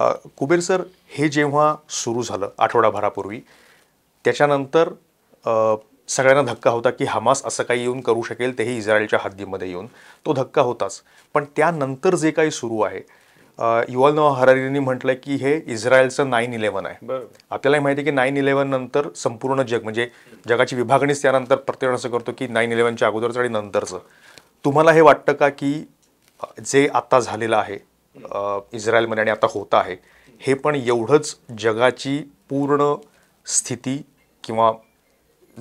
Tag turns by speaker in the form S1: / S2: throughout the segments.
S1: Kuber sir हे जेव्हा सुरू झालं आठवडाभरापूर्वी त्याच्यानंतर सगळ्यांना धक्का होता की हमास असं काही येऊन करू शकेल तेही इस्रायलच्या हद्दीमध्ये येऊन तो धक्का होताच पण त्यानंतर जे काही सुरू आहे युवाल नवा हरारींनी म्हटलं की हे इस्रायलचं नाईन इलेव्हन आहे आपल्यालाही माहिती आहे की नाईन इलेव्हन नंतर संपूर्ण जग म्हणजे जगाची विभागणीच त्यानंतर प्रत्येक असं करतो की नाईन इलेव्हनच्या अगोदरचं आणि नंतरचं तुम्हाला हे वाटतं का की जे आत्ता झालेलं आहे इस्रायलमध्ये आणि आता होत आहे हे पण एवढंच जगाची पूर्ण स्थिती किंवा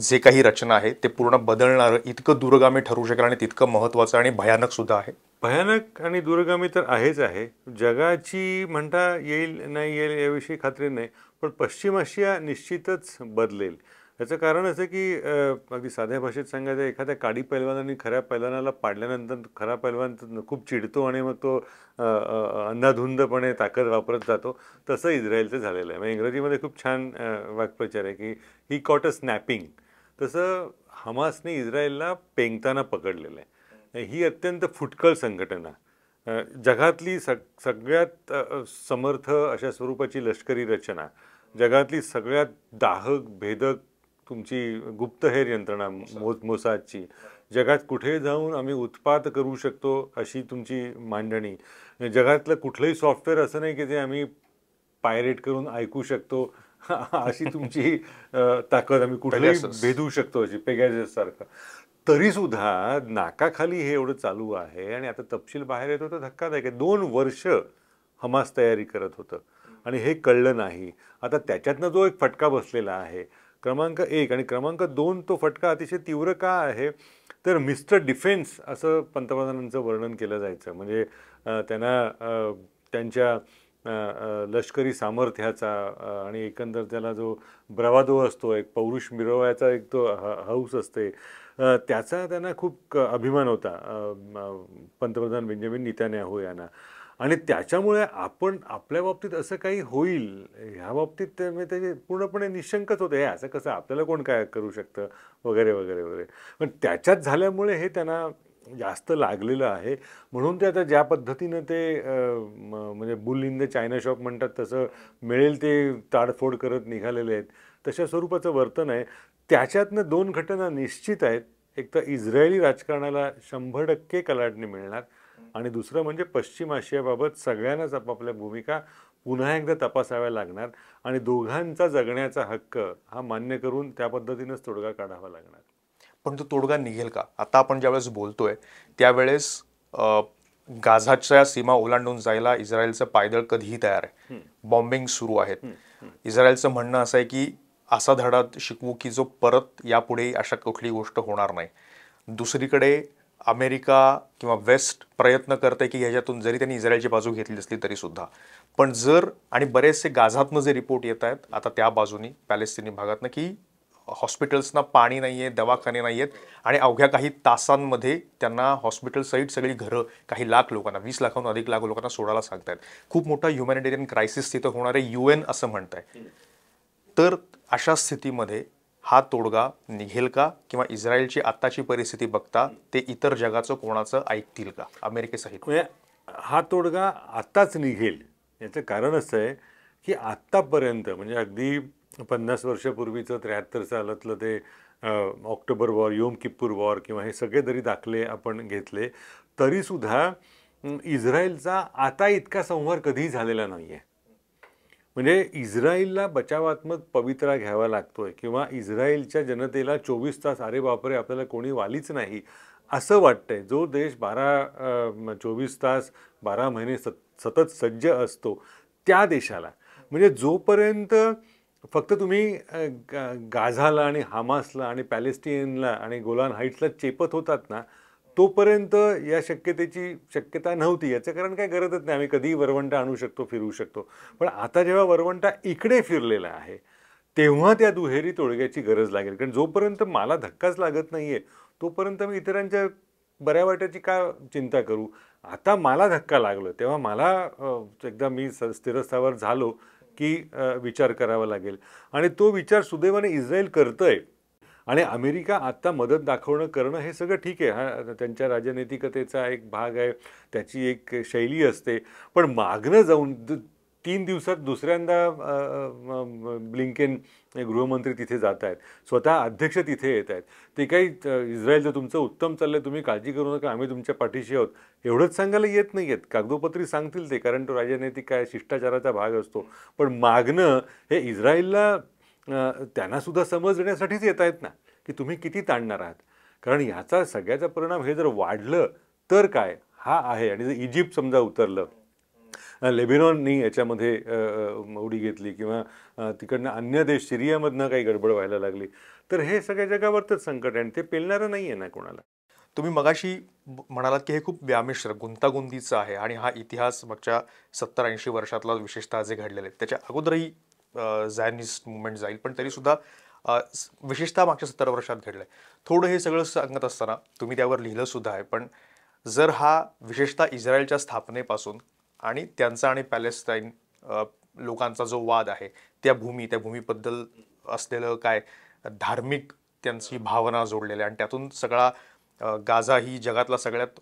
S1: जे काही रचना आहे ते पूर्ण बदलणारं इतकं दूरगामी ठरू शकेल आणि तितकं महत्त्वाचं आणि भयानक सुद्धा आहे
S2: भयानक आणि दूरगामी तर आहेच आहे जगाची म्हणता येईल नाही येईल याविषयी खात्री नाही पण पश्चिम आशिया निश्चितच बदलेल याचं कारण असं की अगदी साध्या भाषेत सांगायचं एखाद्या काडी पैलवानाने खऱ्या पैलवानाला पाडल्यानंतर खरा पैलवान खूप चिडतो आणि मग तो अंधाधुंदपणे ताकद वापरत जातो तसं इस्रायलचं झालेलं आहे मग इंग्रजीमध्ये खूप छान वाक्प्रचार आहे की ही कॉट अ स्नॅपिंग तसं हमासने इस्रायलला पेंगताना पकडलेलं आहे ही अत्यंत फुटकळ संघटना जगातली सग सगळ्यात समर्थ अशा स्वरूपाची लष्करी रचना जगातली सगळ्यात दाहक भेदक तुमची गुप्तहेर यंत्रणा मोज मोसादची जगात कुठे जाऊन आम्ही उत्पाद करू शकतो अशी तुमची मांडणी जगातलं कुठलंही सॉफ्टवेअर असं नाही की जे आम्ही पायरेट करून ऐकू शकतो अशी तुमची ताकद आम्ही कुठे भेदू शकतो अशी पेगॅजेस सारखं सुद्धा नाकाखाली हे एवढं चालू आहे आणि आता तपशील बाहेर येतो तर धक्कादायक आहे दोन वर्ष हमास तयारी करत होतं आणि हे कळलं नाही आता त्याच्यातनं जो एक फटका बसलेला आहे क्रमांक एक आणि क्रमांक दोन तो फटका अतिशय तीव्र का आहे तर मिस्टर डिफेन्स असं पंतप्रधानांचं वर्णन केलं जायचं म्हणजे त्यांना त्यांच्या लष्करी सामर्थ्याचा आणि एकंदर त्याला जो ब्रवादो असतो एक पौरुष मिरवायचा एक तो ह हौस असते त्याचा त्यांना खूप अभिमान होता पंतप्रधान बेंजामिन नित्यान्याहू यांना आणि त्याच्यामुळे आपण आपल्या बाबतीत असं काही होईल ह्या बाबतीत मी म्हणजे त्याचे पूर्णपणे निशंकच होते हे असं कसं आपल्याला कोण काय करू शकतं वगैरे वगैरे वगैरे पण त्याच्यात झाल्यामुळे हे त्यांना जास्त लागलेलं आहे म्हणून ते आता ज्या पद्धतीनं ते म्हणजे bull in the china shop म्हणतात तसं मिळेल ते ताडफोड करत निघालेले आहेत तशा स्वरूपाचं वर्तन आहे त्याच्यातनं दोन घटना निश्चित आहेत एक तर इस्रायली राजकारणाला शंभर टक्के कलाटणी मिळणार आणि दुसरं म्हणजे पश्चिम आशियाबाबत सगळ्यांनाच आपापल्या भूमिका पुन्हा एकदा तपासाव्या लागणार आणि दोघांचा जगण्याचा हक्क हा मान्य करून त्या पद्धतीनंच तोडगा काढावा लागणार
S1: पण तो तोडगा निघेल का आता आपण ज्यावेळेस बोलतोय त्यावेळेस गाझाच्या सीमा ओलांडून जायला इस्रायलचं पायदळ कधीही तयार आहे बॉम्बिंग सुरू आहेत इस्रायलचं म्हणणं असं आहे की असा धडा शिकवू की जो परत यापुढे अशा कुठली गोष्ट होणार नाही दुसरीकडे अमेरिका किंवा वेस्ट प्रयत्न करते की ह्याच्यातून जरी त्यांनी इस्रायलची बाजू घेतली असली तरीसुद्धा पण जर आणि बरेचसे गाझातनं जे रिपोर्ट येत आहेत आता त्या बाजूनी पॅलेस्टिनी भागातनं की हॉस्पिटल्सना पाणी नाही आहे दवाखाने नाही आहेत आणि अवघ्या काही तासांमध्ये त्यांना हॉस्पिटल सहित सगळी घरं काही लाख लोकांना वीस लाखाहून अधिक लाख लोकांना सोडायला सांगतायत खूप मोठा ह्युमॅनिटेरियन क्रायसिस तिथं होणार आहे यू एन असं म्हणत आहे तर अशा स्थितीमध्ये हा तोडगा निघेल का किंवा इस्रायलची आत्ताची परिस्थिती बघता ते इतर जगाचं कोणाचं
S2: ऐकतील का अमेरिकेसहित म्हणजे हा तोडगा आत्ताच निघेल याचं कारण असं आहे की आत्तापर्यंत म्हणजे अगदी पन्नास वर्षापूर्वीचं त्र्याहत्तर सालातलं ते ऑक्टोबर वॉर योम किप्पूर वॉर किंवा हे सगळे जरी दाखले आपण घेतले तरीसुद्धा इस्रायलचा आता इतका संहार कधीही झालेला नाही आहे म्हणजे इस्रायलला बचावात्मक पवित्रा घ्यावा लागतोय किंवा इस्रायलच्या जनतेला चोवीस तास अरे बापरे आपल्याला कोणी वालीच नाही असं वाटतंय जो देश बारा चोवीस तास बारा महिने सत सतत सज्ज असतो त्या देशाला म्हणजे जोपर्यंत फक्त तुम्ही गाझाला आणि हामासला आणि पॅलेस्टिनला आणि गोलान हाईट्सला चेपत होतात ना तोपर्यंत या शक्यतेची शक्यता नव्हती याचं कारण काय गरजच नाही आम्ही कधीही वरवंटा आणू शकतो फिरू शकतो पण आता जेव्हा वरवंटा इकडे फिरलेला आहे तेव्हा त्या दुहेरी तोडग्याची गरज लागेल कारण जोपर्यंत मला धक्काच लागत नाही आहे तोपर्यंत मी इतरांच्या बऱ्या वाटाची का चिंता करू आता मला धक्का लागलो तेव्हा मला एकदा मी स स्थिरस्थावर झालो की विचार करावा लागेल आणि तो विचार सुदैवाने इस्रायल करतं आहे आणि अमेरिका आत्ता मदत दाखवणं करणं हे सगळं ठीक आहे हा त्यांच्या राजनैतिकतेचा एक भाग आहे त्याची एक शैली असते पण मागणं जाऊन तीन दिवसात दुसऱ्यांदा ब्लिंकेन गृहमंत्री तिथे जात आहेत स्वतः अध्यक्ष तिथे येत आहेत ते काही इस्रायलचं तुमचं उत्तम चाललं तुम्ही काळजी करू नका आम्ही तुमच्या पाठीशी आहोत एवढंच सांगायला येत नाही आहेत कागदोपत्री सांगतील ते कारण तो राजनैतिक काय शिष्टाचाराचा भाग असतो पण मागणं हे इस्रायलला त्यांनासुद्धा देण्यासाठीच येत आहेत ना की तुम्ही किती ताणणार आहात कारण ह्याचा सगळ्याचा परिणाम हे जर वाढलं तर काय हा आहे आणि जर इजिप्त समजा उतरलं लेबिनॉननी याच्यामध्ये उडी घेतली किंवा तिकडनं अन्य देश सिरियामधनं काही गडबड व्हायला लागली तर हे सगळ्या जगावरतच संकट आहे आणि ते पेलणारं नाही आहे ना कोणाला तुम्ही मगाशी
S1: म्हणालात की हे खूप व्यामिश्र गुंतागुंतीचं आहे आणि हा इतिहास मागच्या सत्तर ऐंशी वर्षातला विशेषतः जे घडलेले आहेत त्याच्या अगोदरही झॅनिस्ट मुवमेंट जाईल पण तरीसुद्धा विशेषतः मागच्या सत्तर वर्षात घडलं आहे थोडं हे सगळं सांगत असताना तुम्ही त्यावर लिहिलंसुद्धा आहे पण जर हा विशेषतः इस्रायलच्या स्थापनेपासून आणि त्यांचा आणि पॅलेस्टाईन लोकांचा जो वाद आहे त्या भूमी त्या भूमीबद्दल असलेलं काय धार्मिक त्यांची भावना जोडलेल्या आणि त्यातून सगळा गाझा ही जगातला सगळ्यात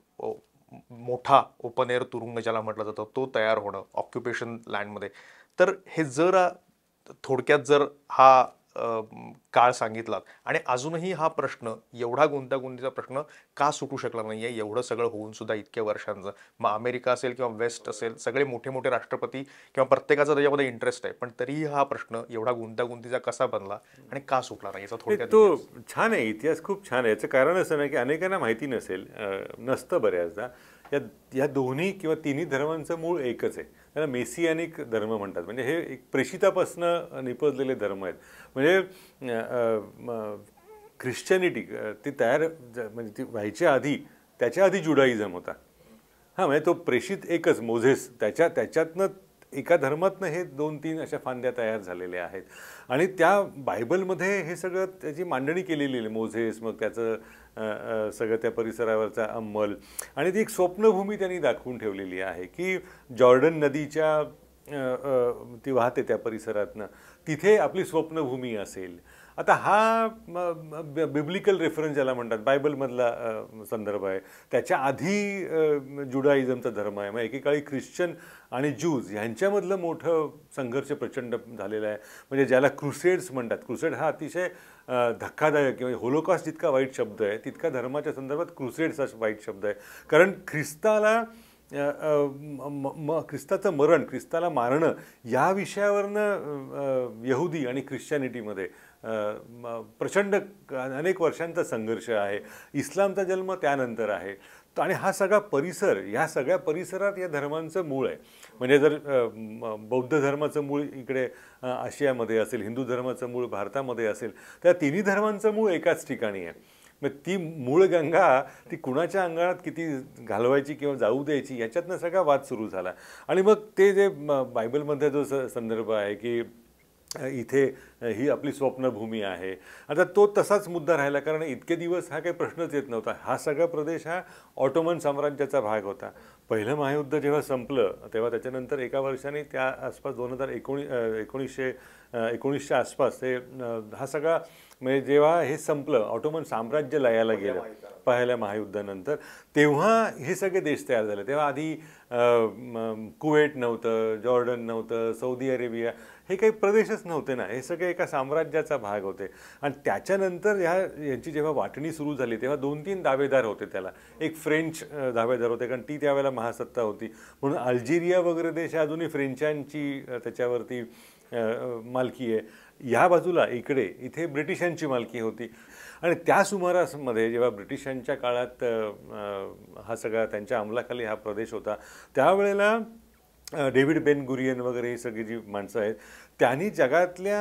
S1: मोठा ओपन एअर तुरुंग ज्याला म्हटलं जातं तो तयार होणं ऑक्युपेशन लँडमध्ये तर हे जर थोडक्यात जर हा काळ सांगितला आणि अजूनही हा प्रश्न एवढा गुंतागुंतीचा प्रश्न का सुटू शकला नाही आहे एवढं सगळं होऊन सुद्धा इतक्या वर्षांचं मग अमेरिका असेल किंवा वेस्ट असेल सगळे मोठे मोठे राष्ट्रपती किंवा प्रत्येकाचा त्याच्यामध्ये इंटरेस्ट आहे पण तरीही हा प्रश्न एवढा गुंतागुंतीचा कसा बनला आणि का सुटला नाही याचा थोडक्यात तो
S2: छान आहे इतिहास खूप छान आहे याचं कारण असं नाही की अनेकांना माहिती नसेल नसतं बऱ्याचदा या या दोन्ही किंवा तिन्ही धर्मांचं मूळ एकच आहे त्याला मेसियानिक धर्म म्हणतात म्हणजे हे एक प्रेषितापासनं निपजलेले धर्म आहेत म्हणजे ख्रिश्चनिटी ती तयार म्हणजे ती व्हायच्या आधी त्याच्या आधी जुडाईझम होता हां म्हणजे तो प्रेषित एकच मोझेस त्याच्या त्याच्यातनं एका धर्मातनं हे दोन तीन अशा फांद्या तयार झालेल्या आहेत आणि त्या बायबलमध्ये हे सगळं त्याची मांडणी केलेली आहे मोझेस मग त्याचं सगळं त्या परिसरावरचा अंमल आणि ती एक स्वप्नभूमी त्यांनी दाखवून ठेवलेली आहे की जॉर्डन नदीच्या ती वाहते त्या परिसरातनं तिथे आपली स्वप्नभूमी असेल आता हा बिब्लिकल रेफरन्स ज्याला म्हणतात बायबलमधला संदर्भ आहे त्याच्या आधी जुडाइझमचा धर्म आहे मग एकेकाळी ख्रिश्चन आणि ज्यूज ह्यांच्यामधलं मोठं संघर्ष प्रचंड झालेलं आहे म्हणजे ज्याला क्रुसेड्स म्हणतात क्रुसेड हा अतिशय धक्कादायक किंवा होलोकास्ट जितका वाईट शब्द आहे तितका धर्माच्या संदर्भात क्रुसेड्स हा वाईट शब्द आहे कारण ख्रिस्ताला म ख्रिस्ताचं मरण ख्रिस्ताला मारणं या विषयावरनं यहुदी आणि ख्रिश्चॅनिटीमध्ये प्रचंड अनेक वर्षांचा संघर्ष आहे इस्लामचा जन्म त्यानंतर आहे तर आणि हा सगळा परिसर ह्या सगळ्या परिसरात या धर्मांचं मूळ आहे म्हणजे जर बौद्ध धर्माचं मूळ इकडे आशियामध्ये असेल हिंदू धर्माचं मूळ भारतामध्ये असेल तर तिन्ही धर्मांचं मूळ एकाच ठिकाणी आहे मग ती मूळ गंगा ती कुणाच्या अंगणात किती घालवायची किंवा जाऊ द्यायची याच्यातनं सगळा वाद सुरू झाला आणि मग ते जे बायबलमधला जो संदर्भ आहे की इथे ही आपली स्वप्नभूमी आहे आता तो तसाच मुद्दा राहिला कारण इतके दिवस हा काही प्रश्नच येत नव्हता हा सगळा प्रदेश हा ऑटोमन साम्राज्याचा भाग होता पहिलं महायुद्ध जेव्हा संपलं तेव्हा त्याच्यानंतर एका वर्षाने त्या आसपास दोन हजार एकोणी एकोणीसशे एकोणीसच्या आसपास ते हा सगळा म्हणजे जेव्हा हे संपलं ऑटोमन साम्राज्य लयाला गेलं पहिल्या महायुद्धानंतर तेव्हा हे सगळे देश तयार झाले तेव्हा आधी कुवेट नव्हतं जॉर्डन नव्हतं सौदी अरेबिया हे काही प्रदेशच नव्हते ना हे सगळे एका साम्राज्याचा भाग होते आणि त्याच्यानंतर ह्या यांची जेव्हा वाटणी सुरू झाली तेव्हा दोन तीन दावेदार होते त्याला एक फ्रेंच दावेदार होते कारण ती त्यावेळेला महासत्ता होती म्हणून अल्जेरिया वगैरे देश अजूनही फ्रेंचांची त्याच्यावरती मालकी आहे ह्या बाजूला इकडे इथे ब्रिटिशांची मालकी होती आणि त्या सुमारासमध्ये जेव्हा ब्रिटिशांच्या काळात हा सगळा त्यांच्या अंमलाखाली हा प्रदेश होता त्यावेळेला डेव्हिड बेन गुरियन वगैरे ही सगळी जी माणसं आहेत त्यांनी जगातल्या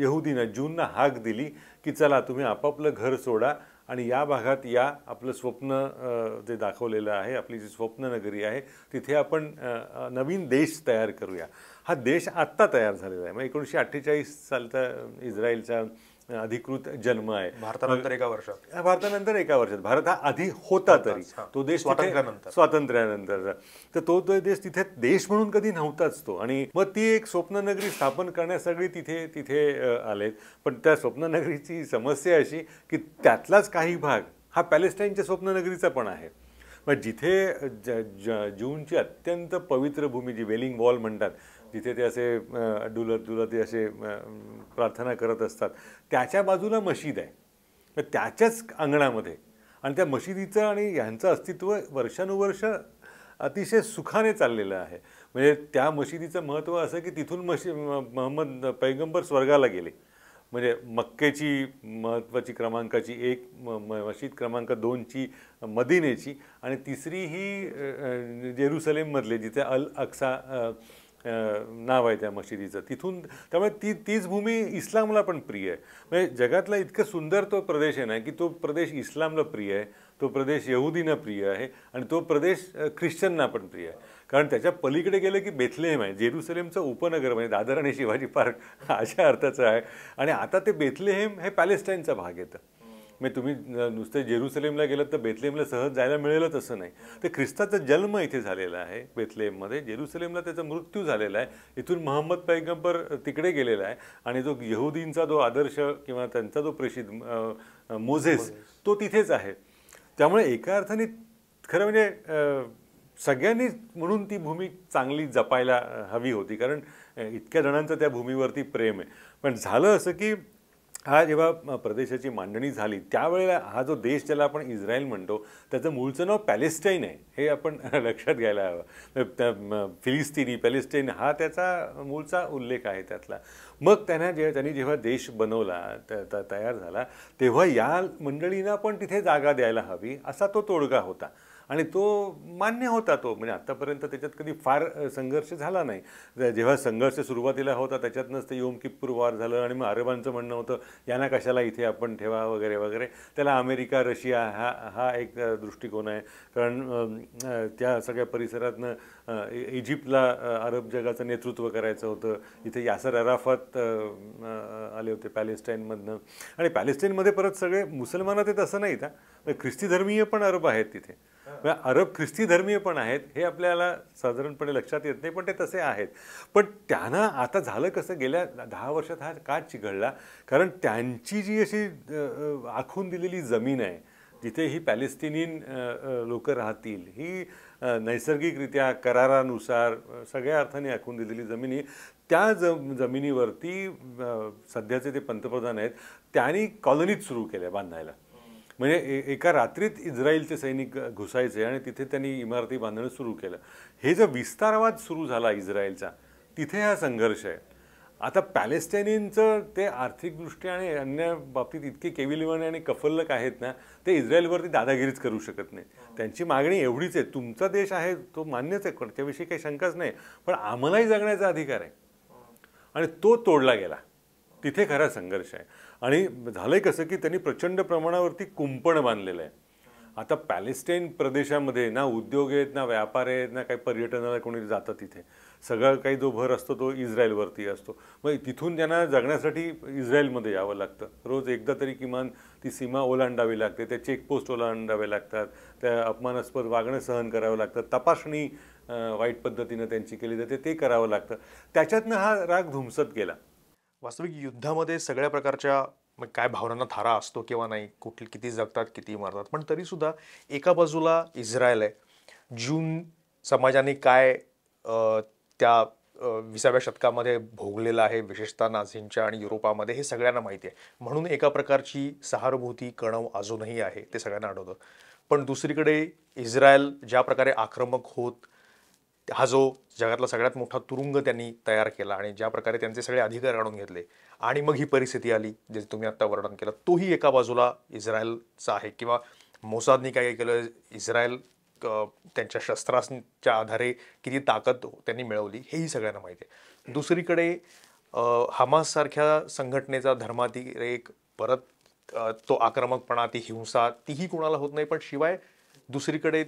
S2: यहुदीनं जूनना हाक दिली की चला तुम्ही आपापलं घर सोडा आणि या भागात या आपलं स्वप्न जे दाखवलेलं आहे आपली जी स्वप्ननगरी आहे तिथे आपण नवीन देश तयार करूया हा देश आत्ता तयार झालेला आहे मग एकोणीसशे अठ्ठेचाळीस सालचा इस्रायलचा अधिकृत जन्म आहे भारतानंतर एका वर्षात भारतानंतर एका वर्षात भारत हा आधी होता तरी तो देश स्वातंत्र्यानंतर स्वातंत्र्यानंतर तर तो देश तिथे देश म्हणून कधी नव्हताच तो आणि मग ती एक स्वप्ननगरी स्थापन करण्यासाठी तिथे तिथे आले पण त्या स्वप्ननगरीची समस्या अशी की त्यातलाच काही भाग हा पॅलेस्टाईनच्या स्वप्ननगरीचा पण आहे मग जिथे ज जूनची अत्यंत पवित्र भूमी जी वेलिंग वॉल म्हणतात तिथे ते असे डुलत डुलत ते असे प्रार्थना करत असतात त्याच्या बाजूला मशीद आहे त्याच्याच अंगणामध्ये आणि त्या मशिदीचं आणि ह्यांचं अस्तित्व वर्षानुवर्ष अतिशय सुखाने चाललेलं आहे म्हणजे त्या मशिदीचं महत्त्व असं की तिथून मशी महम्मद पैगंबर स्वर्गाला गेले म्हणजे मक्केची महत्त्वाची क्रमांकाची एक म मशीद क्रमांक दोनची मदिनेची आणि तिसरी ही जेरुसलेममधले जिथे अल अक्सा नाव आहे त्या मशिदीचं तिथून त्यामुळे ती तीच भूमी इस्लामला पण प्रिय आहे म्हणजे जगातला इतकं सुंदर तो प्रदेश आहे ना की तो प्रदेश इस्लामला प्रिय आहे तो प्रदेश यहुदींना प्रिय आहे आणि तो प्रदेश ख्रिश्चनना पण प्रिय आहे कारण त्याच्या पलीकडे गेलं की बेथलेम आहे जेरुसलेमचं उपनगर म्हणजे दादर आणि शिवाजी पार्क अशा अर्थाचं आहे आणि आता ते बेथलेहेम हे पॅलेस्टाईनचा भाग येतं म्हणजे तुम्ही नुसते जेरुसलेमला गेलात तर बेथलेमला सहज जायला मिळेल तसं नाही तर ख्रिस्ताचा जन्म इथे झालेला आहे बेथलेममध्ये जेरुसलेमला त्याचा मृत्यू झालेला आहे इथून महम्मद पैगंबर तिकडे गेलेला आहे आणि जो यहुदींचा जो आदर्श किंवा त्यांचा जो प्रसिद्ध मोझेस तो तिथेच आहे त्यामुळे एका अर्थाने खरं म्हणजे सगळ्यांनी म्हणून ती भूमी चांगली जपायला हवी होती कारण इतक्या जणांचं त्या भूमीवरती प्रेम आहे पण झालं असं की हा जेव्हा प्रदेशाची मांडणी झाली त्यावेळेला हा जो देश ज्याला आपण इस्रायल म्हणतो त्याचं मूळचं नाव पॅलेस्टाईन आहे हे आपण लक्षात घ्यायला हवं फिलिस्तिनी पॅलेस्टाईन हा त्याचा मूळचा उल्लेख आहे त्यातला मग त्यांना जेव्हा त्यांनी जेव्हा देश बनवला तयार झाला तेव्हा या मंडळींना पण तिथे जागा द्यायला हवी असा तो तोडगा होता आणि तो मान्य होता तो म्हणजे आत्तापर्यंत त्याच्यात कधी फार संघर्ष झाला नाही जेव्हा संघर्ष सुरुवातीला होता त्याच्यातनंच ते योम किप्पूर वार झालं आणि मग अरबांचं म्हणणं होतं यांना कशाला इथे आपण ठेवा वगैरे वगैरे त्याला अमेरिका रशिया हा हा एक दृष्टिकोन आहे कारण त्या सगळ्या परिसरातनं इजिप्तला अरब जगाचं नेतृत्व करायचं होतं इथे यासर अराफात आले होते पॅलेस्टाईनमधनं आणि पॅलेस्टाईनमध्ये परत सगळे मुसलमानात येत असं का म्हणजे ख्रिस्ती धर्मीय पण अरब आहेत तिथे अरब ख्रिस्ती धर्मीय पण आहेत हे आपल्याला साधारणपणे लक्षात येत नाही पण ते तसे आहेत पण त्यांना आता झालं कसं गेल्या दहा वर्षात हा का चिघळला कारण त्यांची जी अशी आखून दिलेली जमीन आहे जिथे ही पॅलेस्टिनियन लोक राहतील ही नैसर्गिकरित्या करारानुसार सगळ्या अर्थाने आखून दिलेली जमीन ही त्या ज जमिनीवरती सध्याचे ते पंतप्रधान आहेत त्यांनी कॉलनीज सुरू केल्या बांधायला म्हणजे एका रात्रीत इस्रायलचे सैनिक घुसायचे आणि तिथे त्यांनी इमारती बांधणं सुरू केलं हे जो विस्तारवाद सुरू झाला इस्रायलचा तिथे हा संघर्ष आहे आता पॅलेस्टाईनचं ते आर्थिकदृष्ट्या आणि अन्य बाबतीत इतके केविलवाने आणि कफल्लक आहेत ना ते इस्रायलवरती दादागिरीच करू शकत नाही त्यांची मागणी एवढीच आहे तुमचा देश आहे तो मान्यच आहे त्याविषयी काही शंकाच नाही पण आम्हालाही जगण्याचा अधिकार आहे आणि तो तोडला गेला तिथे खरा संघर्ष आहे आणि झालंय कसं की त्यांनी प्रचंड प्रमाणावरती कुंपण बांधलेलं आहे आता पॅलेस्टाईन प्रदेशामध्ये ना उद्योग आहेत ना व्यापार आहेत ना काही पर्यटनाला कोणी जातं तिथे सगळं काही जो भर असतो तो इस्रायलवरती असतो मग तिथून त्यांना जगण्यासाठी इस्रायलमध्ये यावं लागतं रोज एकदा तरी किमान ती सीमा ओलांडावी लागते त्या चेकपोस्ट ओलांडावे लागतात त्या अपमानास्पद वागणं सहन करावं लागतं तपासणी वाईट पद्धतीनं त्यांची केली जाते ते करावं लागतं त्याच्यातनं हा राग धुमसत गेला वास्तविक युद्धामध्ये सगळ्या प्रकारच्या
S1: मग काय भावनांना थारा असतो किंवा नाही कुठली किती जगतात किती मारतात पण तरीसुद्धा एका बाजूला इस्रायल आहे जून समाजाने काय त्या विसाव्या शतकामध्ये भोगलेलं आहे विशेषतः नाझींच्या आणि युरोपामध्ये हे सगळ्यांना माहिती आहे म्हणून एका प्रकारची सहानुभूती कणव अजूनही आहे ते सगळ्यांना आढळतं पण दुसरीकडे इस्रायल ज्या प्रकारे आक्रमक होत हा जो जगातला सगळ्यात मोठा तुरुंग त्यांनी तयार केला आणि ज्या प्रकारे त्यांचे सगळे अधिकार काढून घेतले आणि मग ही परिस्थिती आली जे तुम्ही आत्ता वर्णन केलं तोही एका बाजूला इस्रायलचा आहे किंवा मोसादने काय केलं इस्रायल त्यांच्या शस्त्रांच्या आधारे किती ताकद त्यांनी मिळवली हेही सगळ्यांना माहिती आहे दुसरीकडे हमाससारख्या संघटनेचा धर्मातील एक परत तो आक्रमकपणा ती हिंसा तीही कुणाला होत नाही पण शिवाय दुसरीकडे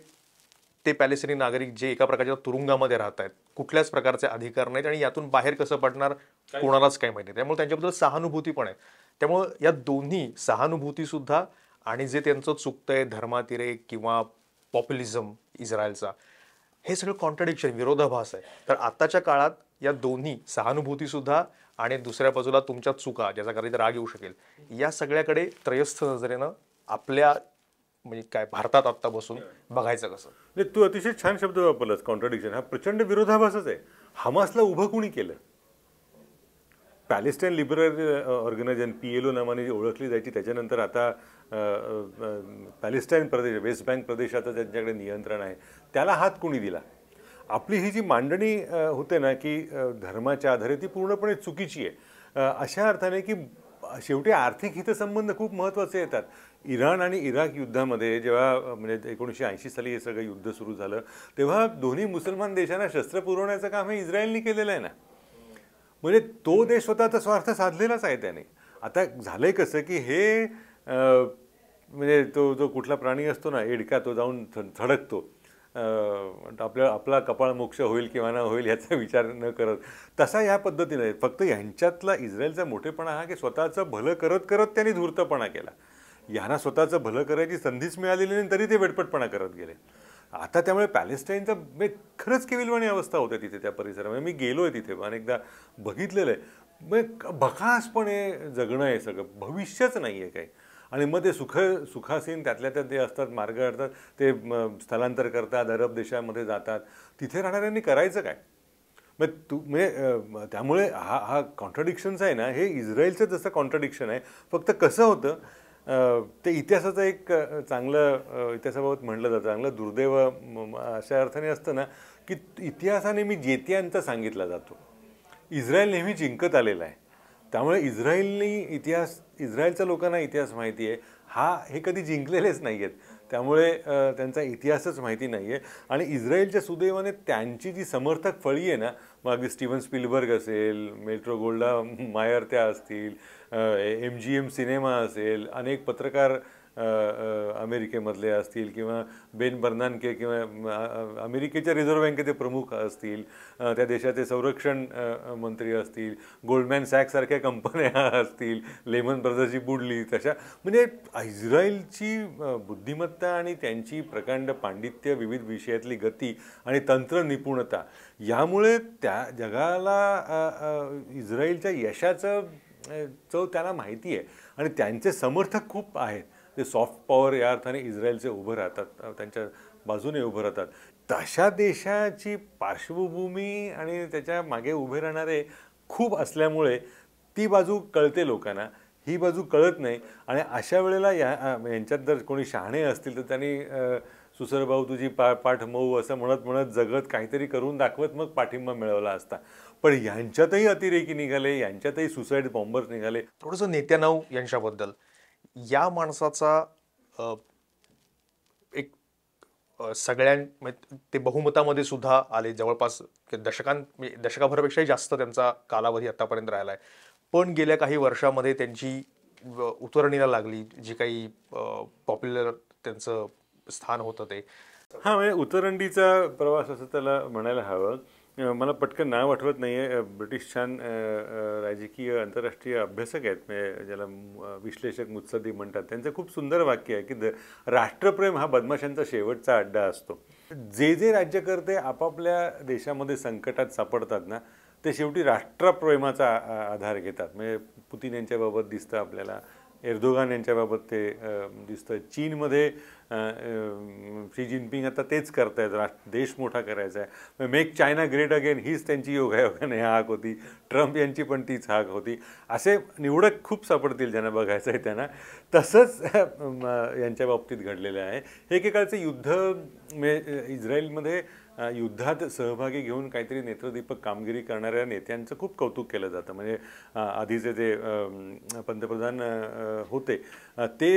S1: ते पॅलेस्टिनी नागरिक जे एका प्रकारच्या तुरुंगामध्ये राहत आहेत कुठल्याच प्रकारचे अधिकार नाहीत आणि यातून बाहेर कसं पडणार कोणालाच काही माहिती त्यामुळे त्यांच्याबद्दल सहानुभूती पण आहे त्यामुळं या दोन्ही सहानुभूतीसुद्धा आणि जे त्यांचं आहे धर्मातिरेक किंवा पॉप्युलिझम इस्रायलचा हे सगळं कॉन्ट्रडिक्शन विरोधाभास आहे तर आत्ताच्या काळात या दोन्ही सहानुभूतीसुद्धा आणि दुसऱ्या बाजूला तुमच्या चुका ज्याचा कधी राग येऊ शकेल या सगळ्याकडे त्रयस्थ नजरेनं आपल्या म्हणजे काय भारतात आत्ता बसून
S2: बघायचं कसं नाही तू अतिशय छान शब्द वापरलास कॉन्ट्रडिक्शन हा प्रचंड विरोधाभासच आहे हमासला उभं कुणी केलं Palestine liberal organization P L O नावाने ओळखली जायची त्याच्यानंतर आता पॅलेस्टाईन प्रदेश वेस्ट बँक प्रदेशाचं ज्यांच्याकडे नियंत्रण आहे त्याला हात कोणी दिला आपली ही जी मांडणी होते ना की धर्माच्या आधारे ती पूर्णपणे चुकीची आहे अशा अर्थाने की शेवटी आर्थिक हितसंबंध खूप महत्त्वाचे येतात इराण आणि इराक युद्धामध्ये जेव्हा म्हणजे एकोणीसशे ऐंशी साली हे सगळं युद्ध सुरू झालं तेव्हा दोन्ही मुसलमान देशांना शस्त्र पुरवण्याचं काम हे इस्रायलनी केलेलं आहे ना म्हणजे तो देश स्वतःचा स्वार्थ साधलेलाच आहे त्याने आता झालंय कसं की हे म्हणजे तो जो कुठला प्राणी असतो ना एडका तो जाऊन थडकतो आपल्या आपला कपाळ मोक्ष होईल किंवा ना होईल याचा विचार न करत तसा या पद्धतीने फक्त ह्यांच्यातला इस्रायलचा मोठेपणा हा की स्वतःचं भलं करत करत त्यांनी धूर्तपणा केला यांना स्वतःचं भलं करायची संधीच मिळालेली नाही तरी ते वेडपटपणा करत गेले आता त्यामुळे पॅलेस्टाईनचा म्हणजे खरंच केविलवाणी अवस्था होते तिथे त्या परिसरामध्ये मी गेलो आहे तिथे अनेकदा बघितलेलं आहे मग म्हणजे बकासपणे जगणं आहे सगळं भविष्यच नाही आहे काही आणि मग ते सुख सुखासीन त्यातल्या त्यात ते असतात मार्ग अडतात ते स्थलांतर करतात अरब देशामध्ये जातात तिथे राहणाऱ्यांनी करायचं काय मग तू म्हणजे त्यामुळे हा हा कॉन्ट्रडिक्शन्स आहे ना हे इस्रायलचं जसं कॉन्ट्रडिक्शन आहे फक्त कसं होतं ते इतिहासाचं एक चांगलं इतिहासाबाबत म्हणलं जातं चांगलं दुर्दैव अशा अर्थाने असतं ना की इतिहासाने मी जेतियांचा सांगितला जातो इस्रायल नेहमी जिंकत आलेला आहे त्यामुळे इस्रायलनी इतिहास इस्रायलच्या लोकांना इतिहास माहिती आहे हा हे कधी जिंकलेलेच नाही आहेत त्यामुळे त्यांचा इतिहासच माहिती नाही आहे आणि इस्रायलच्या सुदैवाने त्यांची जी समर्थक फळी आहे ना मग स्टीवन स्पिलबर्ग असेल मेट्रो गोल्डा मायर त्या असतील एम जी एम सिनेमा असेल अनेक पत्रकार अमेरिकेमधले असतील किंवा बेन बर्नानके किंवा अमेरिकेच्या रिझर्व्ह बँकेचे प्रमुख असतील त्या देशाचे संरक्षण मंत्री असतील गोल्डमॅन सॅक्ससारख्या कंपन्या असतील लेमन ब्रदर्सची बुडली तशा म्हणजे इस्रायलची बुद्धिमत्ता आणि त्यांची प्रकांड पांडित्य विविध विषयातली गती आणि तंत्र निपुणता यामुळे त्या जगाला इस्रायलच्या यशाचं चव त्यांना माहिती आहे आणि त्यांचे समर्थक खूप आहेत ते सॉफ्ट पॉवर या अर्थाने इस्रायलचे उभं राहतात त्यांच्या बाजूने उभं राहतात तशा देशाची पार्श्वभूमी आणि त्याच्या मागे उभे राहणारे खूप असल्यामुळे ती बाजू कळते लोकांना ही बाजू कळत नाही आणि अशा वेळेला या यांच्यात जर कोणी शहाणे असतील तर त्यांनी सुसरभाऊ तुझी पा पाठ मऊ असं म्हणत म्हणत जगत काहीतरी करून दाखवत मग पाठिंबा मिळवला असता पण यांच्यातही अतिरेकी निघाले यांच्यातही सुसाईड बॉम्बर्स निघाले थोडंसं नेत्यानाऊ
S1: यांच्याबद्दल या माणसाचा एक सगळ्यां म्हणजे ते बहुमतामध्ये सुद्धा आले जवळपास दशकां म्हणजे दशकाभरापेक्षाही जास्त त्यांचा कालावधी आतापर्यंत राहिला आहे पण गेल्या काही वर्षामध्ये त्यांची उतरणीला लागली जी काही पॉप्युलर त्यांचं स्थान होतं ते
S2: हा म्हणजे उतरंडीचा प्रवास असं त्याला म्हणायला हवं मला पटकन नाव आठवत नाही आहे ब्रिटिश छान राजकीय आंतरराष्ट्रीय अभ्यासक आहेत म्हणजे ज्याला विश्लेषक मुत्सदी म्हणतात त्यांचं खूप सुंदर वाक्य आहे की द राष्ट्रप्रेम हा बदमाशांचा शेवटचा अड्डा असतो जे जे राज्यकर्ते आपापल्या देशामध्ये संकटात सापडतात ना ते शेवटी राष्ट्रप्रेमाचा आधार घेतात म्हणजे पुतीन यांच्याबाबत दिसतं आपल्याला एर्दोगान यांच्याबाबत ते दिसतं चीनमध्ये शी जिनपिंग आता तेच करतायत राष्ट्र देश मोठा करायचा आहे मेक चायना ग्रेट अगेन हीच त्यांची योगायोगाने हाक होती ट्रम्प यांची पण तीच हाक होती असे निवडक खूप सापडतील ज्यांना बघायचं आहे त्यांना तसंच यांच्या बाबतीत घडलेलं आहे एकेकाळचं युद्ध मे इस्रायलमध्ये युद्धात सहभागी घेऊन काहीतरी नेत्रदीपक कामगिरी करणाऱ्या नेत्यांचं खूप कौतुक केलं जातं म्हणजे आधीचे जे पंतप्रधान होते ते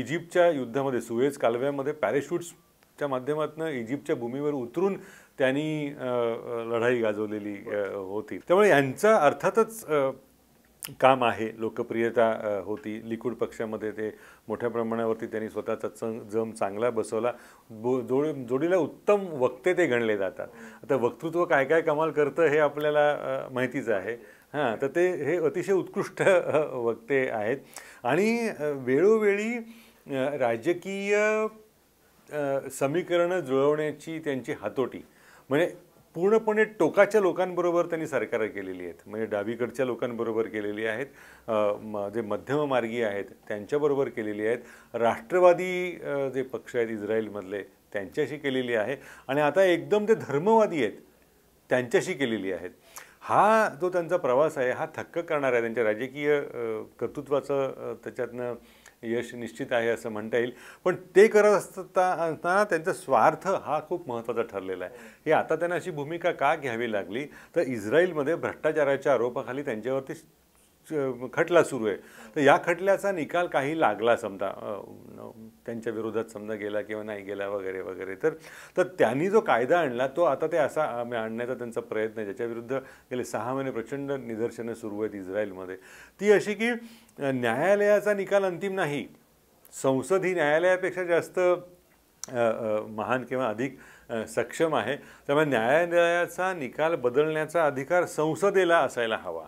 S2: इजिप्तच्या युद्धामध्ये सुएज कालव्यामध्ये पॅरेशूट्सच्या माध्यमातून इजिप्तच्या भूमीवर उतरून त्यांनी लढाई गाजवलेली होती त्यामुळे यांचा अर्थातच काम आहे लोकप्रियता होती लिक्विड पक्षामध्ये ते मोठ्या प्रमाणावरती त्यांनी स्वतःचा च जम चांगला बसवला बो जोडी जोडीला उत्तम वक्ते ते गणले जातात आता वक्तृत्व काय काय कमाल करतं हे आपल्याला माहितीच आहे हां तर ते हे अतिशय उत्कृष्ट वक्ते आहेत आणि वेळोवेळी राजकीय समीकरणं जुळवण्याची त्यांची हातोटी म्हणजे पूर्णपणे टोकाच्या लोकांबरोबर त्यांनी सरकारं केलेली आहेत म्हणजे डावीकडच्या लोकांबरोबर केलेली आहेत जे मध्यम मार्गी आहेत त्यांच्याबरोबर केलेली आहेत राष्ट्रवादी जे पक्ष आहेत इस्रायलमधले त्यांच्याशी केलेली आहे आणि आता एकदम ते धर्मवादी आहेत त्यांच्याशी केलेली आहेत हा जो त्यांचा प्रवास आहे हा थक्क करणार आहे त्यांच्या राजकीय कर्तृत्वाचं त्याच्यातनं यश निश्चित आहे असं म्हणता येईल पण ते करत असताना त्यांचा स्वार्थ हा खूप महत्त्वाचा ठरलेला आहे हे आता त्यांना अशी भूमिका का घ्यावी लागली तर इस्रायलमध्ये भ्रष्टाचाराच्या आरोपाखाली त्यांच्यावरती खटला सुरू आहे तर या खटल्याचा निकाल काही लागला समजा त्यांच्या विरोधात समजा गेला किंवा नाही गेला वगैरे वगैरे तर तर त्यांनी जो कायदा आणला तो आता ते असा म्हणजे आणण्याचा त्यांचा प्रयत्न आहे ज्याच्याविरुद्ध गेले सहा महिने प्रचंड निदर्शनं सुरू आहेत इस्रायलमध्ये ती अशी की न्यायालयाचा निकाल अंतिम नाही संसद ही न्यायालयापेक्षा जास्त महान किंवा अधिक सक्षम आहे त्यामुळे न्यायालयाचा निकाल बदलण्याचा अधिकार संसदेला असायला हवा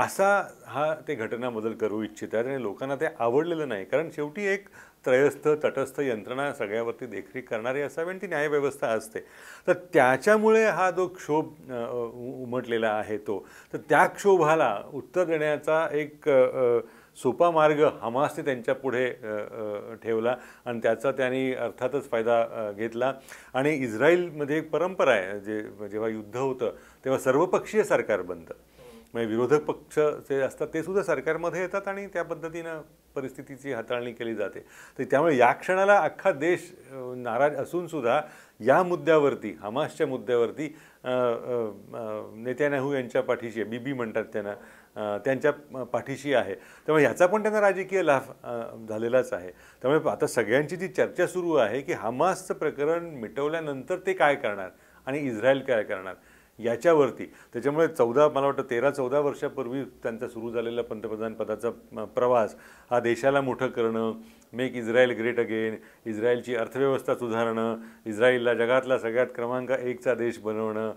S2: असा हा ते घटना बदल करू इच्छित इच्छितात आणि लोकांना ते आवडलेलं नाही कारण शेवटी एक त्रयस्थ तटस्थ यंत्रणा सगळ्यावरती देखरेख करणारी असावी आणि ती न्यायव्यवस्था असते तर त्याच्यामुळे हा जो क्षोभ उमटलेला आहे तो तर त्या क्षोभाला उत्तर देण्याचा एक सोपा मार्ग हमासने त्यांच्या पुढे ठेवला आणि त्याचा त्यांनी अर्थातच फायदा घेतला आणि इस्रायलमध्ये एक परंपरा आहे जे जेव्हा युद्ध होतं तेव्हा सर्वपक्षीय सरकार बनतं म्हणजे विरोधक पक्ष जे असतात ते सुद्धा सरकारमध्ये येतात आणि त्या पद्धतीनं परिस्थितीची हाताळणी केली जाते तर त्यामुळे या क्षणाला अख्खा देश नाराज असूनसुद्धा या मुद्द्यावरती हमासच्या मुद्द्यावरती नेत्यानाहू यांच्या पाठीशी बी बी म्हणतात त्यांना त्यांच्या पाठीशी आहे त्यामुळे ह्याचा पण त्यांना राजकीय लाभ झालेलाच आहे त्यामुळे आता सगळ्यांची जी चर्चा सुरू आहे की हमासचं प्रकरण मिटवल्यानंतर ते काय करणार आणि इस्रायल काय करणार याच्यावरती त्याच्यामुळे चौदा मला वाटतं तेरा चौदा वर्षापूर्वी त्यांचा सुरू झालेला पंतप्रधान पदाचा प्रवास हा देशाला मोठं करणं मेक इस्रायल ग्रेट अगेन इस्रायलची अर्थव्यवस्था सुधारणं इस्रायलला जगातला सगळ्यात क्रमांक एकचा देश बनवणं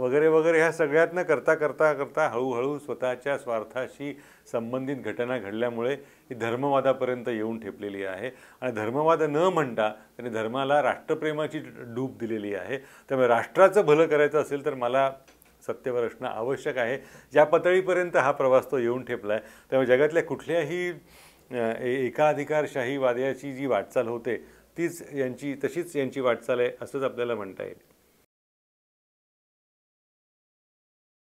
S2: वगैरे वगैरे ह्या सगळ्यातनं करता करता करता हळूहळू स्वतःच्या स्वार्थाशी संबंधित घटना घडल्यामुळे ही धर्मवादापर्यंत येऊन ठेपलेली आहे आणि धर्मवाद न म्हणता त्यांनी धर्माला राष्ट्रप्रेमाची डूब दिलेली आहे त्यामुळे राष्ट्राचं भलं करायचं असेल तर मला सत्यवर असणं आवश्यक आहे ज्या पातळीपर्यंत हा प्रवास तो येऊन ठेपला आहे त्यामुळे जगातल्या कुठल्याही एकाधिकारशाही वाद्याची जी वाटचाल होते तीच यांची तशीच यांची वाटचाल आहे असंच आपल्याला म्हणता येईल